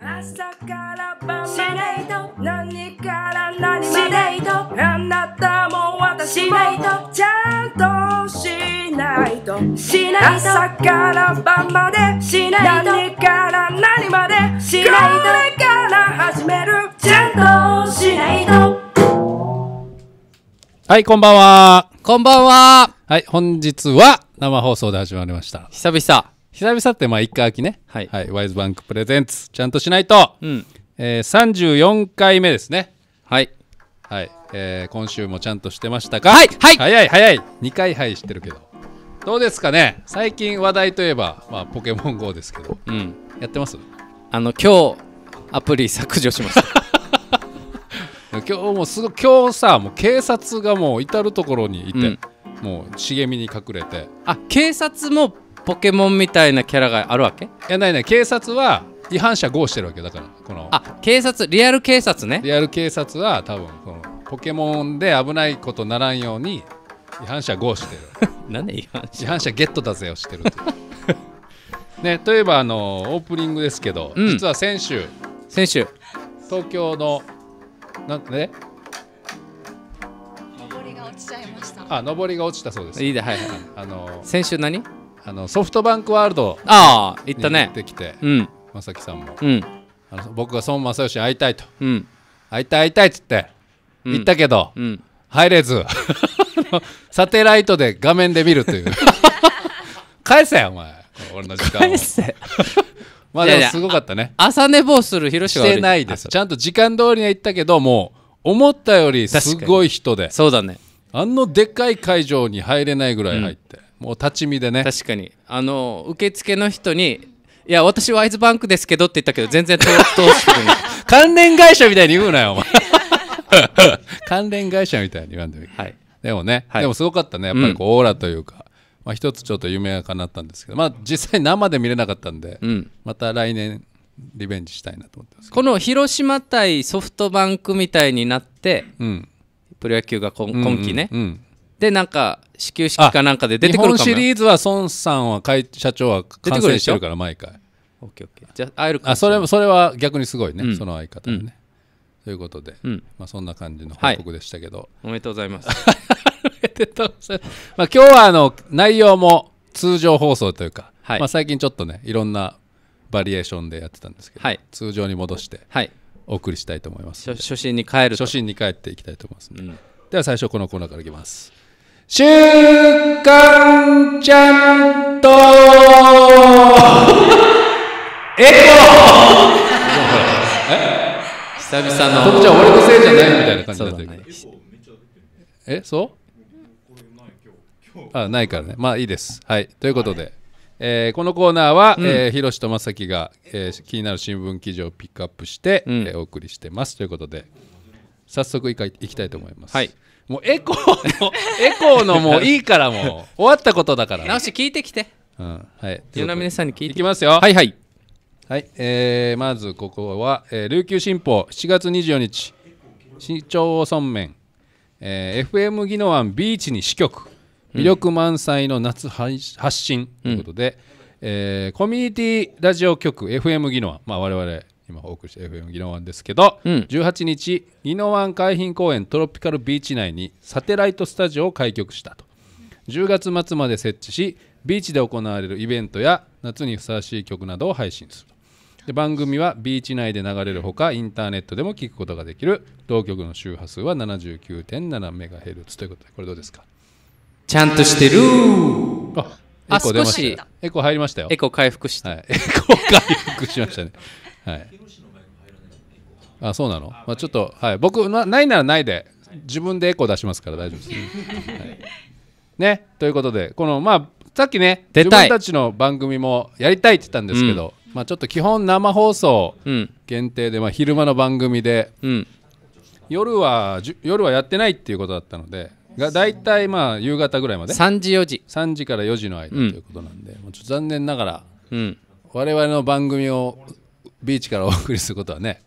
朝から晩まで何から何まであなたも私もちゃんとしないと朝から晩まで何から何までしないとこれから始めるちゃんとしないとはいこんばんはこんばんははい本日は生放送で始まりました久々久々ってまあ一回秋ね、はい、はい、ワイズバンクプレゼンツちゃんとしないと、うん、えー、34回目ですねはいはい、えー、今週もちゃんとしてましたかはい、はい、早い早い2回はいしてるけどどうですかね最近話題といえば、まあ、ポケモン GO ですけど、うん、やってますあの今日アプリ削除しました 今日もすご今日さもう警察がもう至る所にいて、うん、もう茂みに隠れてあ警察もポケモンみたいなキャラがあるわけいやないない警察は違反者5してるわけだからこのあ警察リアル警察ねリアル警察は多分このポケモンで危ないことならんように違反者5してる なんで違反者違反者ゲットだぜをしてる ね例えばあのオープニングですけど、うん、実は先週先週東京のなんかね上りが落ちちゃいましたあ上りが落ちたそうですいいではい、はい、あの先週何あのソフトバンクワールドああ行ったねってきて、うん、正樹さんも、うん、あの僕が孫正義に会いたいと、うん、会いたい会いたいっつって行ったけど、うん、入れず サテライトで画面で見るという 返せお前俺の時間を返せ まあでもすごかったね朝寝坊する広島してないですちゃんと時間通りに行ったけどもう思ったよりすごい人でそうだねあのでっかい会場に入れないぐらい入って、うんもう立ち見でね確かにあの受付の人に「いや私ワイズバンクですけど」って言ったけど全然通してない 関連会社みたいに言うなよお前 関連会社みたいに言わんでもいい、はい、でもね、はい、でもすごかったねやっぱりこう、オーラというか、まあ、一つちょっと夢が叶ったんですけどまあ実際生で見れなかったんで、うん、また来年リベンジしたいなと思ってますこの広島対ソフトバンクみたいになって、うん、プロ野球が今,、今期ね、うんうんうんで、なんか、始球式かなんかで出てくるかも日本シリーズは孫さんは会社長は感染してるから毎回オッケーじゃあ会えるかそれそれは逆にすごいね、うんその相方ね、うんということで、うんまあ、そんな感じの報告でしたけど、おめでとうございます おめでとうございますまあ、今日はあの内容も通常放送というか、はいまあ、最近ちょっとねいろんなバリエーションでやってたんですけど、はい通常に戻してはいお送りしたいと思います初初心に帰る初心に帰っていきたいと思いますので、うんでは最初このコーナーからいきます週刊ちゃんと エコ久々の。徳ちゃん、俺のせいじゃないみたいな感じだったけど。え、そうあ、ないからね。まあいいです。はい。ということで、はい、えー、このコーナーは、ヒロえ広志と正樹が、えー、気になる新聞記事をピックアップして、うん、えー、お送りしてます。ということで、早速いかいきたいと思います。はい。もうエコーのエコーのもういいからもう終わったことだから直し聞いてきてうんはい湯波さんに聞いていきますよはいはいはい、えー、まずここは、えー、琉球新報7月24日市町村面、えー、FM 技野湾ビーチに支局魅力満載の夏発信ということで、うん、えー、コミュニティラジオ局 FM 技野湾、まあ、我々今お送りして FM 宜野湾ですけど、うん、18日宜野湾海浜公園トロピカルビーチ内にサテライトスタジオを開局したと10月末まで設置しビーチで行われるイベントや夏にふさわしい曲などを配信するで番組はビーチ内で流れるほかインターネットでも聞くことができる同局の周波数は 79.7MHz ということでこれどうですかちゃんとしてるあエコ出ましたエコ入りましたよエコ回復した、はい、エコ回復しましたねはい、あそうなの、まあ、ちょっと、はい、僕なないならないで自分でエコー出しますから大丈夫です、はいね、ということでこのまあさっきね自分たちの番組もやりたいって言ったんですけど、うん、まあ、ちょっと基本生放送限定で、まあ、昼間の番組で、うん、夜は夜はやってないっていうことだったのでが大体まあ夕方ぐらいまで3時4時3時から4時の間ということなんで、うん、ちょっと残念ながら、うん、我々の番組をビーチからお送りすることはね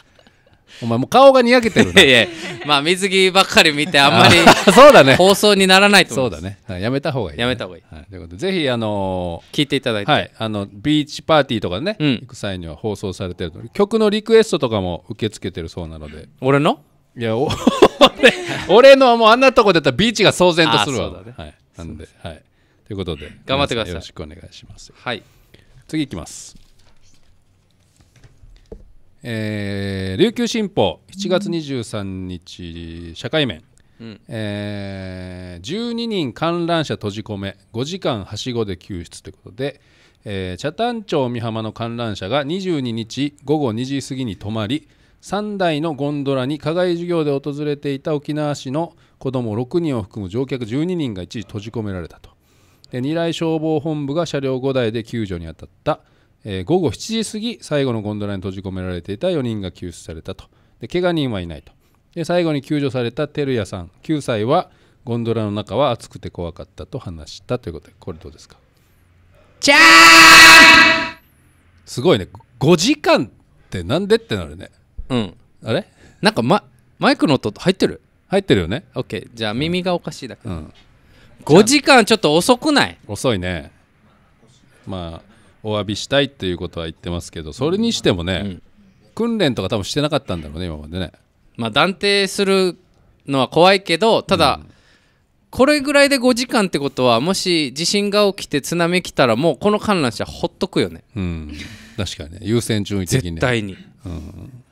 お前もう顔がにやけてるないやまあ水着ばっかり見てあんまり そうだね放送にならないと思うそうだね、はい、やめた方がいい、ね、やめた方がいい、はい、ということでぜひあのー、聞いていただいて、はい、あのビーチパーティーとかね、うん、行く際には放送されてる曲のリクエストとかも受け付けてるそうなので俺のいや俺のもうあんなとこったらビーチが騒然とするわそうだね、はい、なんではいということで頑張ってくださいよろしくお願いしますはい次いきますえー、琉球新報7月23日社会面、うんえー、12人観覧車閉じ込め5時間はしごで救出ということで、えー、茶谷町美浜の観覧車が22日午後2時過ぎに止まり3台のゴンドラに課外授業で訪れていた沖縄市の子ども6人を含む乗客12人が一時閉じ込められたとで2来消防本部が車両5台で救助に当たったえー、午後7時過ぎ最後のゴンドラに閉じ込められていた4人が救出されたとで怪我人はいないとで最後に救助されたるやさん9歳はゴンドラの中は暑くて怖かったと話したということでこれどうですかじゃーすごいね5時間ってなんでってなるねうんあれなんか、ま、マイクの音入ってる入ってるよね OK じゃあ耳がおかしいだけ、うん、5時間ちょっと遅くない遅いねまあお詫びしたいということは言ってますけどそれにしてもね、うん、訓練とか多分してなかったんだろうね今までね。まあ、断定するのは怖いけどただ、うん、これぐらいで5時間ってことはもし地震が起きて津波来たらもうこの観覧車ほっとくよね、うん、確かにね優先順位的に、ね、絶対に、うん、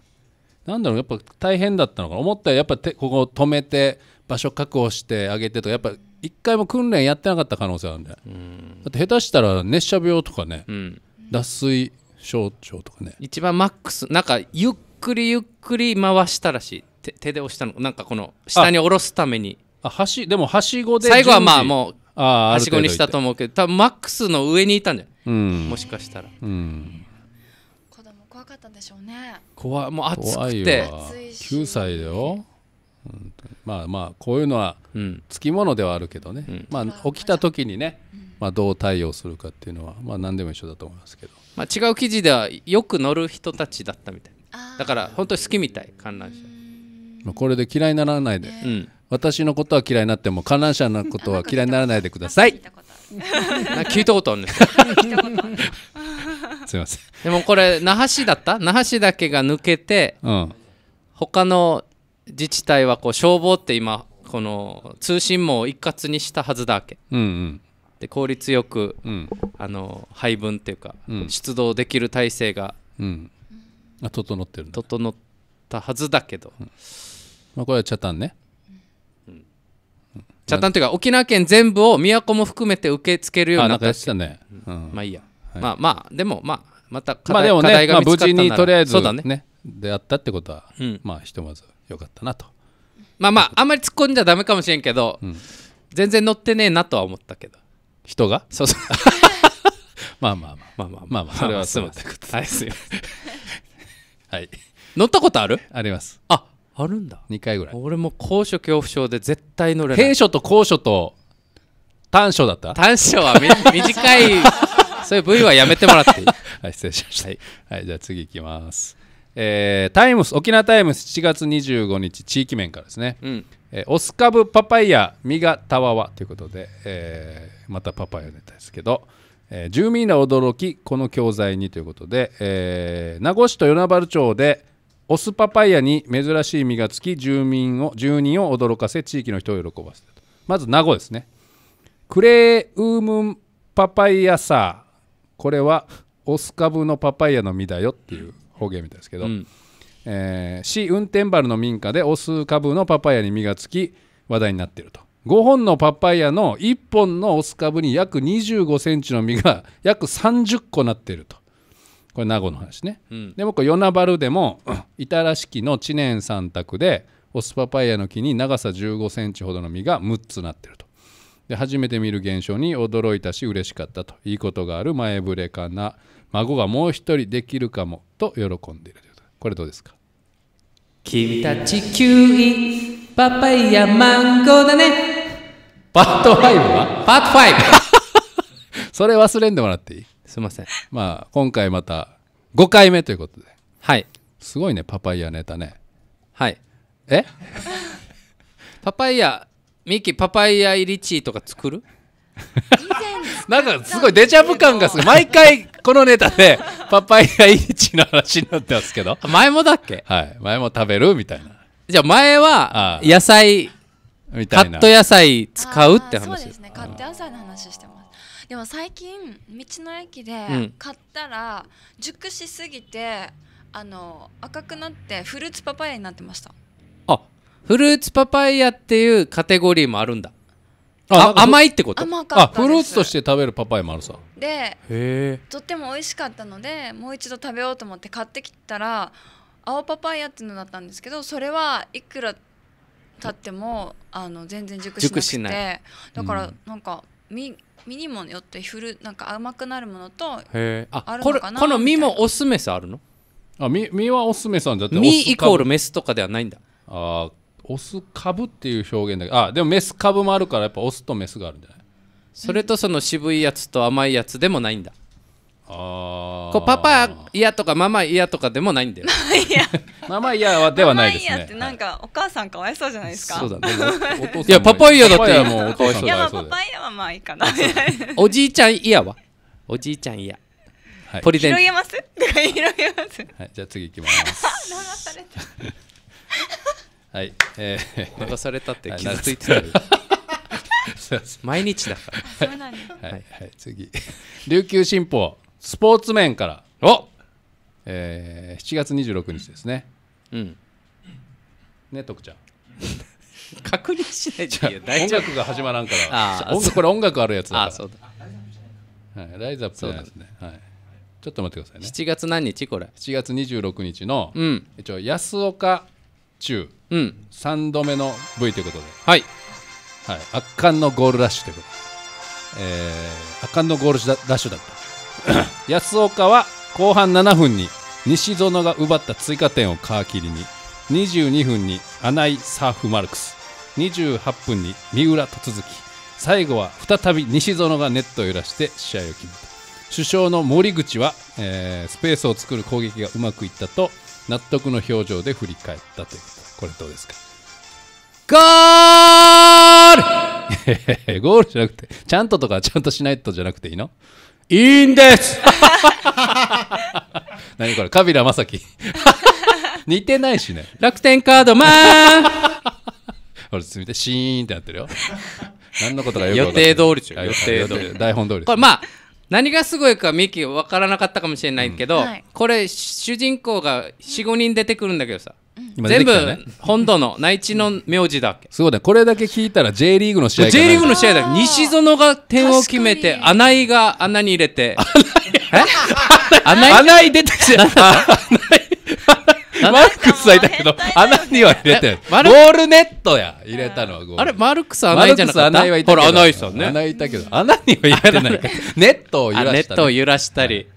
なんだろうやっぱ大変だったのかな思ったよりやっぱここ止めて場所確保してあげてとやっぱ一回も訓練やってなかった可能性あるんで、うん、だって下手したら熱射病とかね、うん、脱水症状とかね一番マックスなんかゆっくりゆっくり回したらしい手手で押したのなんかこの下に下ろすためにあはしでもはしごで最後はまあもうあはしごにしたと思うけど多分マックスの上にいたんじゃない、うん、もしかしたら、うん、子供怖かったんでしょうね怖もう暑くて9歳だよまあまあこういうのはつきものではあるけどね、うん、まあ、起きた時にね、まあ、どう対応するかっていうのは、まあ、何でも一緒だと思いますけど、まあ、違う記事ではよく乗る人たちだったみたいだから本当に好きみたい観覧車、まあ、これで嫌いにならないで、うん、私のことは嫌いになっても観覧車のことは嫌いにならないでください 聞いたことあるんですよすいませんでもこれ那覇市だった那覇市だけが抜けて、うん、他の自治体はこう消防って今この通信網を一括にしたはずだわけ、うんうん、で効率よく、うん、あの配分っていうか、うん、出動できる体制が、うん、あ整ってる、ね、整ったはずだけど、まあ、これはチャタンねチャタンというか沖縄県全部を都も含めて受け付けるようになったっまあいいや、まあまあでもまあまた課題,、まあでもね、が見つかったなら、まあ、無事にとりあえず、ね、そうだねであったってことは、まあひとまずよかったなとまあまああんまり突っ込んじゃダメかもしれんけど、うん、全然乗ってねえなとは思ったけど人がそうそう まあまあまあまあまあまあそれはすまてことですよはい乗ったことあるありますああるんだ2回ぐらい俺も高所恐怖症で絶対乗れない平所と高所と短所だった短所は短い そういう部位はやめてもらっていいはい失礼しました、はい、はい、じゃあ次いきますえー、タイムス沖縄タイムス7月25日地域面からですね、うんえー、オスカブパパイヤ実がたわわということで、えー、またパパイヤネタですけど、えー、住民ら驚きこの教材にということで、えー、名護市と与那原町でオスパパイヤに珍しい実がつき住民を住人を驚かせ地域の人を喜ばせたとまず名護ですねクレーウームンパパイヤサーこれはオスカブのパパイヤの実だよっていう方言みたいですけど、うんえー、市運転原の民家でオス株のパパイヤに実がつき話題になっていると5本のパパイヤの1本のオス株に約2 5センチの実が 約30個なっているとこれ名護の話ね、うん、で僕与那原でも 板らしきの知念三択でオスパパイヤの木に長さ1 5センチほどの実が6つなっているとで初めて見る現象に驚いたし嬉しかったといいことがある前触れかな孫がもう一人できるかもと喜んでいるこれどうですか君たちキウイパパイヤマンゴーだねパート5はパート5それ忘れんでもらっていいすいませんまあ今回また5回目ということではいすごいねパパイヤネタねはいえ パパイヤミキパパイヤ入りチーとか作る なんかすごいデジャブ感がすごい。毎回このネタでパパイヤイチの話になってますけど。前もだっけはい。前も食べるみたいな。じゃあ前は野菜、みたいなカット野菜使うって話そうですね。カット野菜の話してます。でも最近道の駅で買ったら熟しすぎて、あの赤くなってフルーツパパイヤになってました。あ、フルーツパパイヤっていうカテゴリーもあるんだ。あ甘いってこと甘かったあフルーツとして食べるパパイもあるさでとっても美味しかったのでもう一度食べようと思って買ってきたら青パパイヤっていうのだったんですけどそれはいくら経ってもあの全然熟しなくてないだからなんか、うん、身にもよってフルなんか甘くなるものとあるのかなここの身もオスメスあるのあ身はオスメスなんだって身イコールメスとかではないんだあオス株っていう表現だけどあでもメス株もあるからやっぱオスとメスがあるんじゃないそれとその渋いやつと甘いやつでもないんだあこうパパ嫌とかママ嫌とかでもないんだよいやママ嫌 はではないですねママ嫌ってなんかお母さんかわいそうじゃないですかそうだねいやパパ嫌だったらもうかわいそうだいやまあパパ嫌はまあいいかなおじいちゃん嫌はおじいちゃん嫌はい、ポリデン広げます広げ ます、はい、じゃあ次いきます流 されたはい、えー、流されたって傷ついてた 毎日だからはいはい、はい、次 琉球新報スポーツ面からお、えー、七月二十六日ですねうんね徳ちゃん確認しないじゃん音楽が始まらんから音楽これ音楽あるやつだからあそうだ、はい、ライズアップそうですね、はいちょっと待ってくださいね7月何日これ七月二十六日の、うん、一応安岡中、うん、3度目の V ということで、はい、はい、圧巻のゴールラッシュということで、えー、圧巻のゴールラッシュだった 安岡は後半7分に西園が奪った追加点を皮切りに22分に穴井サーフマルクス28分に三浦と続き最後は再び西園がネットを揺らして試合を決めた主将の森口は、えー、スペースを作る攻撃がうまくいったと納得の表情で振り返ったということこれどうですかゴール ゴールじゃなくてちゃんととかちゃんとしないとじゃなくていいのいいんです 何これカビラ正樹 似てないしね楽天カードマン俺すみてシーンってなってるよ何のことが予定通り中予定通り台本通り、これまあ何がすごいかミキ分からなかったかもしれないけど、うんはい、これ主人公が45人出てくるんだけどさ、うん、全部、本土の内地の名字だっけそうだこれだけ聞いたら J リーグの試合 J リーグの試合だ西園が点を決めて穴井が穴に入れて穴井穴井出てきて穴マクスはいたけど、穴には入れてゴールネットや、入れたのはゴール。あれ、丸くさ穴じゃなかった穴ほら、穴井ね。穴いたけど、穴には入れてないから。ネットを揺らした、ネットを揺らしたり。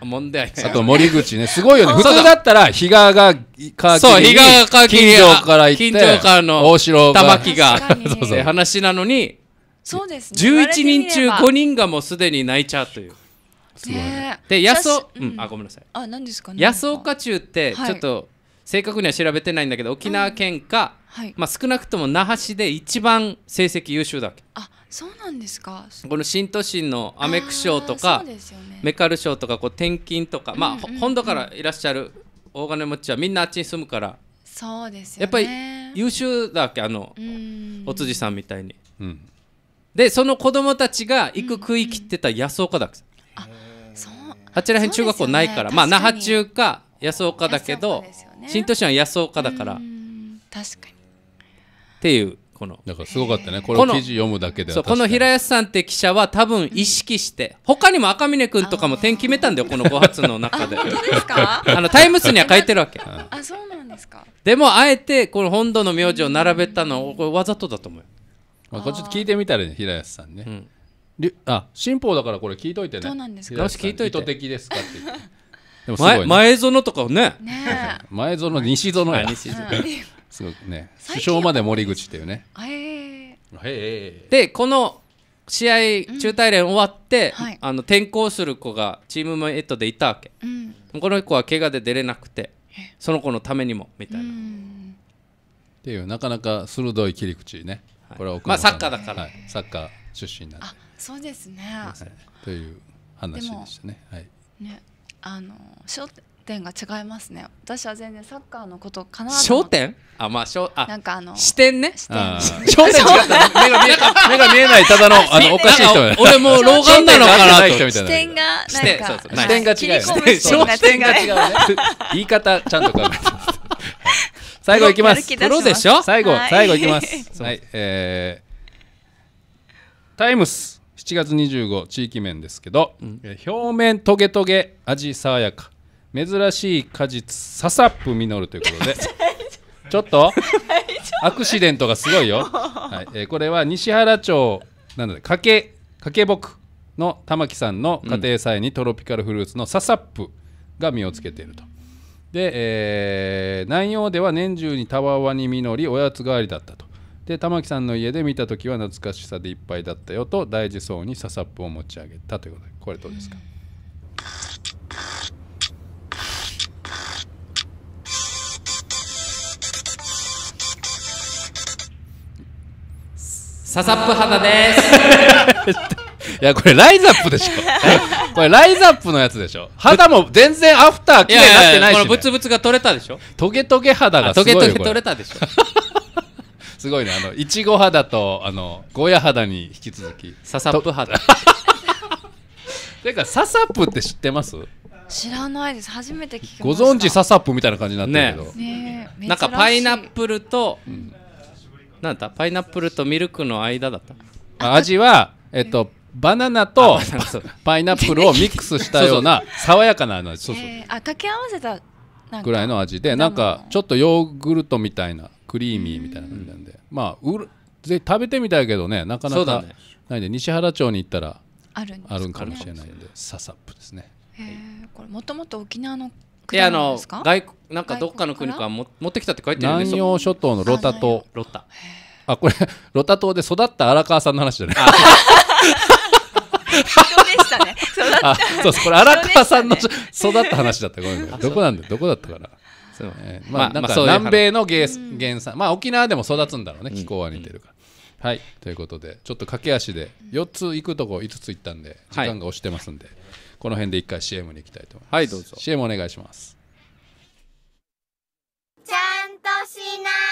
も、んでああと森口ね、すごいよね。普通だったら、日嘉が、かそう、日嘉が金城近所から行って、近所からの、大城が、玉木が、そうそう。話なのに、そうですね。11人中5人がもうすでに泣いちゃうという。すごいね。で野草、うん、あごめんなさい。あ何ですかね。安岡中ってちょっと正確には調べてないんだけど、沖縄県か、はい、まあ少なくとも那覇市で一番成績優秀だっけ。あそうなんですか。この新都心のアメク賞とか、ね、メカル賞とかこう転勤とか、まあ、うんうん、本土からいらっしゃる大金持ちはみんなあっちに住むから。そうです、ね、やっぱり優秀だっけあのお辻さんみたいに。うん、でその子供たちが行く区域ってた野草岡だっけ。あちら辺中学校ないから、ね、まあ那覇中か安岡だけど、ね、新都心は安岡だから確かにっていうこのだからすごかったねこの記事読むだけでこの平安さんって記者は多分意識して、うん、他にも赤嶺君とかも点決めたんだよこの5発の中で本ですかあのタイムスには書いてるわけあそうなんですかでもあえてこの本土の名字を並べたのこれわざとだと思うよ、まあ、これちょっと聞いてみたらね平安さんね、うんあ新法だからこれ聞いといてねそうなんですか聞いといて意図的ですかってでもすごい、ね、前園とかねね 前園西園や、西園すごね首相まで森口っていうねえ。でこの試合中退連終わって、うんはい、あの転校する子がチームメイトでいたわけ、うん、この子は怪我で出れなくてその子のためにもみたいなっていうなかなか鋭い切り口ね、はい、これはまあサッカーだから、はい、サッカー出身なんでそうですね、はい、という話でしたね。はい、ねあの焦点が違いますね。私は全然サッカーのことかな。焦点？あ、まあ焦あなんかあの視点ね。視点。焦点違った目が見え目が見えないただのあの おかしい人。俺も老眼なのかなと。視点がなんか視点が違う。焦点が違う。言い方ちゃんと考えて。最後いきます。プ ロでしょ？最後最後いきます。はい。タイムス。7月25地域面ですけど、うん、表面トゲトゲ味爽やか珍しい果実ササップ実るということで ちょっとアクシデントがすごいよ、はいえー、これは西原町なのでかけかけぼくの玉木さんの家庭菜にトロピカルフルーツのササップが実をつけていると。で、えー、南洋では年中にたわわに実りおやつ代わりだったとで玉木さんの家で見た時は懐かしさでいっぱいだったよと大事そうにささっぽを持ち上げたということでこれどうですかササップ肌です いやこれライズアップでしょ これライズアップのやつでしょ肌も全然アフター綺麗になってないし、ね、いやいやいやこのブツブツが取れたでしょトゲトゲ肌がすごいよトゲトゲ取れたでしょすごいねあのいちご肌とあのゴーヤ肌に引き続きササップ肌てかササップって知ってます知らないです初めて聞きましたご存知ササップみたいな感じになってるけど、ねなんかパイナップルと、うん、なんだパイナップルとミルクの間だった味はえっとバナナとパイナップルをミックスしたような爽やかな味そうそう、えー、あ掛け合わせたぐらいの味でなんかちょっとヨーグルトみたいなクリーミーみたいな感じなんで、まあうるぜ食べてみたいけどねなかなかないんで、西原町に行ったらあるんあるんかもしれないんでササップですねえこれもともと沖縄のであの外なんかどっかの国からも持ってきたって書いてるんで南洋諸島のロタ島ロタあこれ ロタ島で育った荒川さんの話じゃないでしたそうこれ荒川さんの育った話だった。ごめん、どこなんだどこだったかな。そうまあ、まあ、なんか南米の原産、まあ沖縄でも育つんだろうね、気候は似てるから。はい、ということでちょっと駆け足で4つ行くとこ5つ行ったんで時間が押してますんで、はい、この辺で1回 CM に行きたいと思いますはいどうぞ CM お願いしますちゃんとしない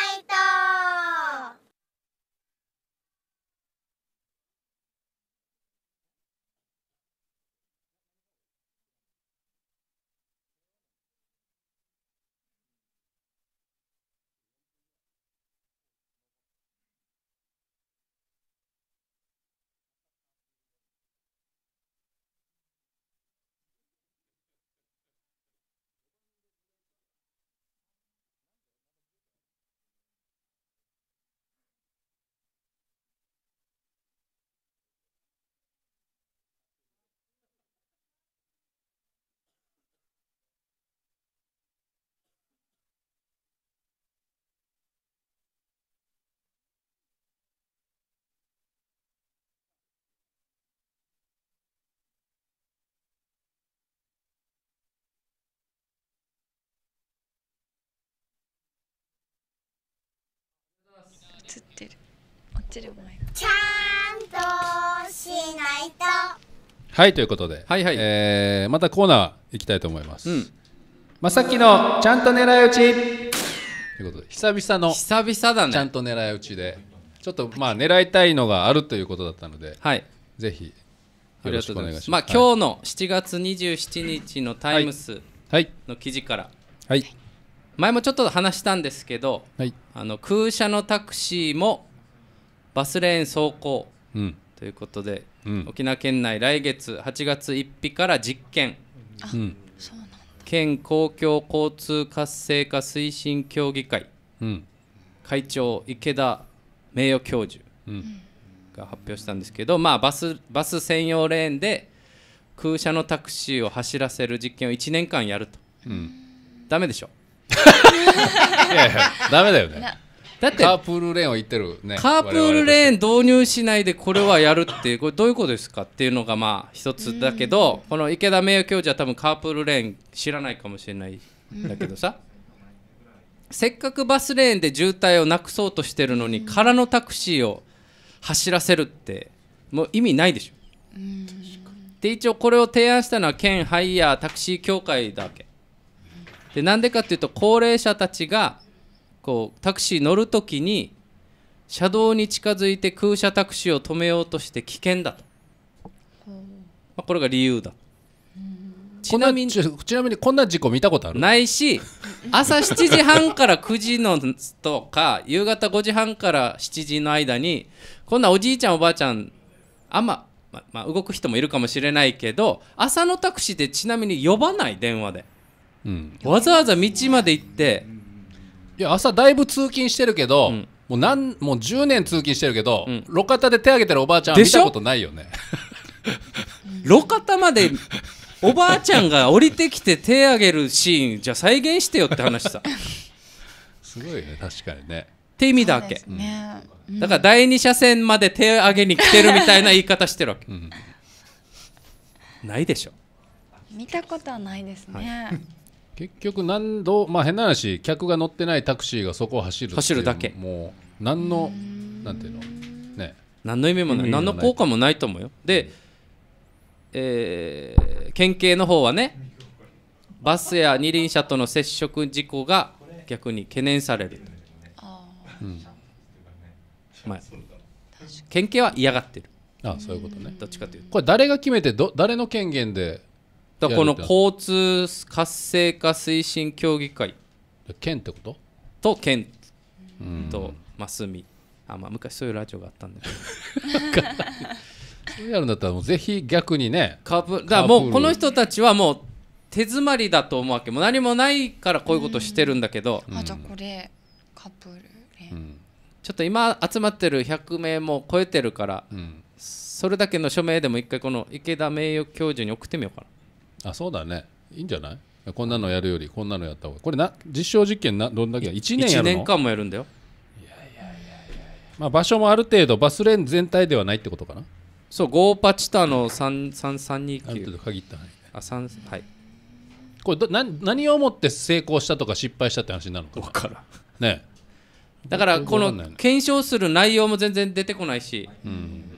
映ってる落ちる前ちゃんとしないとはいということで、はいはい、えー、またコーナー行きたいと思います、うん、まさきのちゃんと狙い撃ちということで久々の久々だねちゃんと狙い撃ちでちょっとまあ狙いたいのがあるということだったので、はい、ぜひよろしくお願いしますまあ、はい、今日の7月27日のタイムスの記事から、はい、はい前もちょっと話したんですけど、はい、あの空車のタクシーもバスレーン走行ということで、うん、沖縄県内来月8月1日から実験、県公共交通活性化推進協議会、うん、会長池田名誉教授が発表したんですけど、まあ、バスバス専用レーンで空車のタクシーを走らせる実験を1年間やると、うん、ダメでしょ いやいやダメだよねだってカープールレーンを言ってるねカープールレーン導入しないでこれはやるってこれどういうことですかっていうのがまあ一つだけどこの池田名誉教授は多分カープールレーン知らないかもしれないんだけどさせっかくバスレーンで渋滞をなくそうとしてるのに空のタクシーを走らせるってもう意味ないでしょ。で一応これを提案したのは県ハイヤータクシー協会だっけ。でなんでかっていうと高齢者たちがこうタクシー乗る時に車道に近づいて空車タクシーを止めようとして危険だと、まあ、これが理由だちなみにちなみにこんな事故見たことあるないし朝7時半から9時のとか夕方5時半から7時の間にこんなおじいちゃんおばあちゃんあんま、ままあ、動く人もいるかもしれないけど朝のタクシーでちなみに呼ばない電話で。うん、わざわざ道まで行っていや朝だいぶ通勤してるけど、うん、もうもう10年通勤してるけど、うん、路肩で手挙げてるおばあちゃん見たことないよね 路肩までおばあちゃんが降りてきて手挙げるシーンじゃ再現してよって話さ すごいね確かにねって意味だわけ、ねだから第二車線まで手上げに来てるみたいな言い方してるわけ、うん、ないでしょ見たことはないですね、はい結局何度、まあ、変な話客が乗ってないタクシーがそこを走る走るだけもう何のなんていうのね何の意味もない何の効果もないと思うよで、えー、県警の方はねバスや二輪車との接触事故が逆に懸念されるあ、うんまあ、県警は嫌がってるあそういうことねどっちかというとこれ誰が決めてど誰の権限でだこの交通活性化推進協議会県ってことと県とマスミあまあ昔そういうラジオがあったんだけど そうやるんだったらもうぜひ逆にねかぶだもうこの人たちはもう手詰まりだと思うわけもう何もないからこういうことしてるんだけど、うん、あじゃあこれカップルね、うん、ちょっと今集まってる100名も超えてるから、うん、それだけの署名でも一回この池田名誉教授に送ってみようかなあそうだねいいんじゃないこんなのやるよりこんなのやった方がこれな実証実験などんだけ1年やるの1年間もやるんだよまあ、場所もある程度バスレーン全体ではないってことかなそう5パチタの3339ある程度限った範囲であ三はいこれどな何をもって成功したとか失敗したって話になるのかからねだからこの検証する内容も全然出てこないし、うん、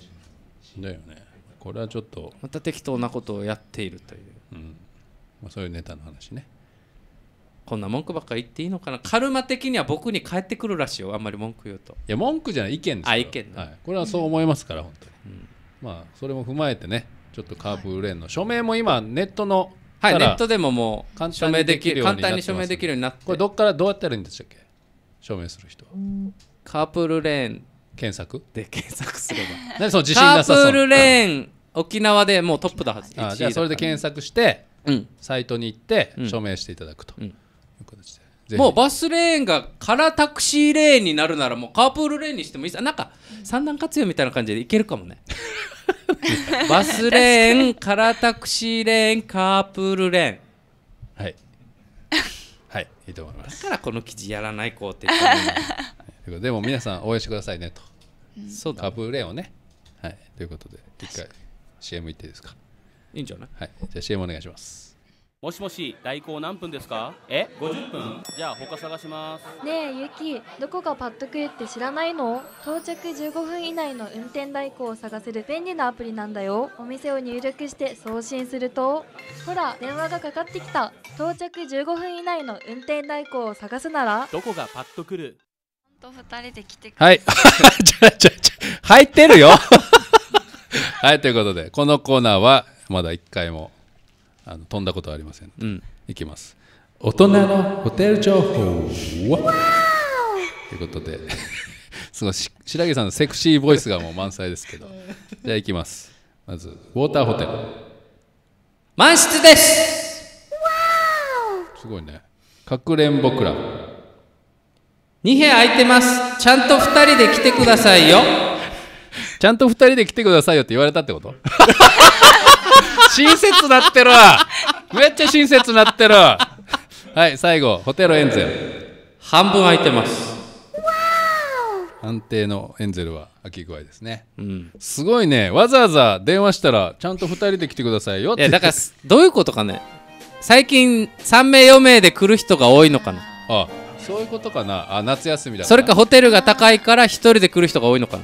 だよねこれはちょっとまた適当なことをやっているといううんまあ、そういうネタの話ねこんな文句ばっか言っていいのかなカルマ的には僕に返ってくるらしいよあんまり文句言うといや文句じゃない意見ですあ意見、はい、これはそう思いますから、うん、本当に、うん、まあそれも踏まえてねちょっとカープレーンの、署名も今ネットのはいネットでももう簡単にできる簡単に署名できるようになってこれどっからどうやったらいいんでしたっけ署名する人カープルレーン検索で検索すれば 何その自信なさそうカープルレーン沖縄でもうトップだはずあじゃあそれで検索して、うんサイトに行って署名していただくと、うんうもうバスレーンが空タクシーレーンになるならもうカープールレーンにしてもいいですあなんか三段活用みたいな感じでいけるかもね バスレーン空タクシーレーンカープールレーンはいはいいいと思いますだからこの記事やらないこうって言ったのにでも皆さん応援してくださいねとうだカープレーンをねはいということで一回 CM 行っていいですかいいんじゃないはいじゃあ CM お願いしますもしもし代行何分ですかえ50分じゃあ他探しますねえゆきどこがパッとクって知らないの到着15分以内の運転代行を探せる便利なアプリなんだよお店を入力して送信するとほら電話がかかってきた到着15分以内の運転代行を探すならどこがパッとくると二人で来てはい 入ってるよ はい、ということで、このコーナーはまだ1回もあの飛んだことはありません。うん、いきます。大人のホテル情報ということで、すごい白木さんのセクシーボイスがもう満載ですけど、じゃあいきます。まず、ウォーターホテル。満室ですすごいね。かくれんぼクラブ。2部屋空いてます。ちゃんと2人で来てくださいよ。ちゃんと2人で来てくださいよって言われたってこと 親切なってるめっちゃ親切なってるはい最後ホテルエンゼル半分空いてます安定のエンゼルは空き具合ですね、うん、すごいねわざわざ電話したらちゃんと2人で来てくださいよっていやだからどういうことかね最近3名4名で来る人が多いのかなああそういうことかなあ夏休みだそれかホテルが高いから1人で来る人が多いのかな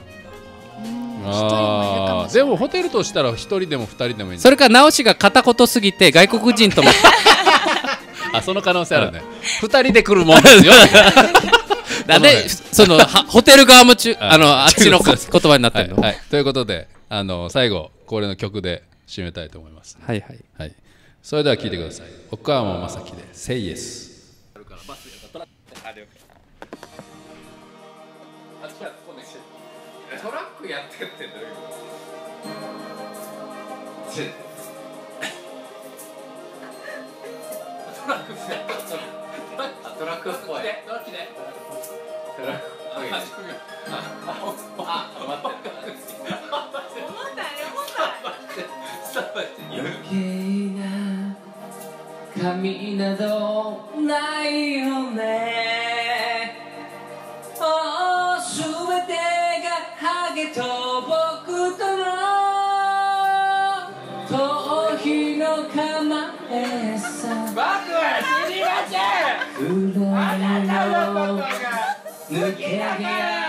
もいるかもでもホテルとしたら1人でも2人でもいいそれか直しが片言すぎて外国人ともあその可能性あるね、うん、2人で来るもんですよ なんでそのホテル側もちゅあのあっちの 言葉になってるの、はいはい、ということであの最後恒例の曲で締めたいと思います、ね、はいはい、はい、それでは聴いてください奥川正樹で「Say Yes」トラックやってってどういうことトラックしてトラックっぽいトラックでトラックっぽいあ、待って余計な髪などないよね 했어 바꾸야 시리 맞지? 그대로 느끼하게